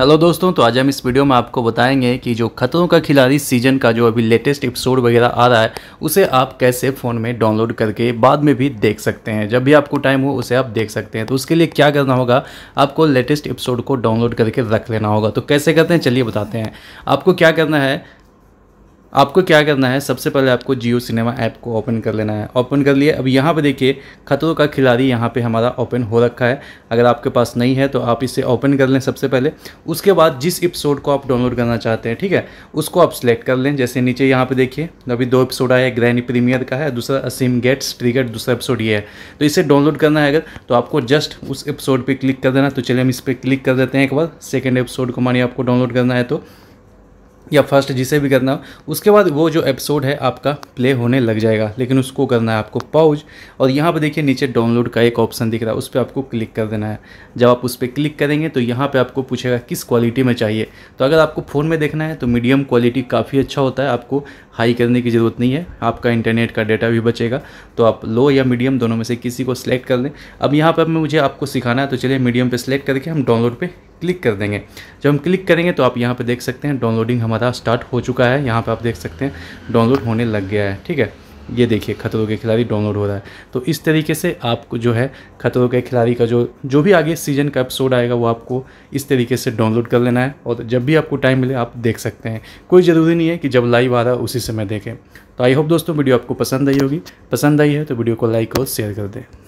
hello दोस्तों तो आज हम इस वीडियो में आपको बताएंगे कि जो खतरों का खिलाड़ी सीजन का जो अभी लेटेस्ट एपिसोड वगैरह आ रहा है उसे आप कैसे फ़ोन में डाउनलोड करके बाद में भी देख सकते हैं जब भी आपको टाइम हो उसे आप देख सकते हैं तो उसके लिए क्या करना होगा आपको लेटेस्ट एपिसोड को डाउनलोड करके रख लेना होगा तो कैसे करते हैं चलिए बताते हैं आपको क्या करना है आपको क्या करना है सबसे पहले आपको जियो सिनेमा ऐप को ओपन कर लेना है ओपन कर लिए अब यहाँ पे देखिए खतरों का खिलाड़ी यहाँ पे हमारा ओपन हो रखा है अगर आपके पास नहीं है तो आप इसे ओपन कर लें सबसे पहले उसके बाद जिस एपिसोड को आप डाउनलोड करना चाहते हैं ठीक है उसको आप सिलेक्ट कर लें जैसे नीचे यहाँ पर देखिए अभी दो एपिसोड आया ग्रैनी प्रीमियर का है दूसरा असीम गेट्स ट्रिगर दूसरा एपिसोड ये है तो इसे डाउनलोड करना है अगर तो आपको जस्ट उस एपिसोड पर क्लिक कर देना तो चलिए हम इस पर क्लिक कर देते हैं एक बार सेकेंड एपिसोड को मानिए आपको डाउनलोड करना है तो या फर्स्ट जिसे भी करना हो उसके बाद वो जो एपिसोड है आपका प्ले होने लग जाएगा लेकिन उसको करना है आपको पाउज और यहाँ पर देखिए नीचे डाउनलोड का एक ऑप्शन दिख रहा है उस पर आपको क्लिक कर देना है जब आप उस पर क्लिक करेंगे तो यहाँ पर आपको पूछेगा किस क्वालिटी में चाहिए तो अगर आपको फ़ोन में देखना है तो मीडियम क्वालिटी काफ़ी अच्छा होता है आपको हाई करने की ज़रूरत नहीं है आपका इंटरनेट का डेटा भी बचेगा तो आप लो या मीडियम दोनों में से किसी को सिलेक्ट कर लें अब यहाँ पर मुझे आपको सिखाना है तो चलिए मीडियम पर सिलेक्ट करके हम डाउनलोड पर क्लिक कर देंगे जब हम क्लिक करेंगे तो आप यहाँ पर देख सकते हैं डाउनलोडिंग हमारा हमारा स्टार्ट हो चुका है यहाँ पर आप देख सकते हैं डाउनलोड होने लग गया है ठीक है ये देखिए खतरों के खिलाड़ी डाउनलोड हो रहा है तो इस तरीके से आपको जो है खतरों के खिलाड़ी का जो जो भी आगे सीजन का एपिसोड आएगा वो आपको इस तरीके से डाउनलोड कर लेना है और जब भी आपको टाइम मिले आप देख सकते हैं कोई ज़रूरी नहीं है कि जब लाइव आ रहा है उसी समय देखें तो आई होप दोस्तों वीडियो आपको पसंद आई होगी पसंद आई है तो वीडियो को लाइक और शेयर कर दें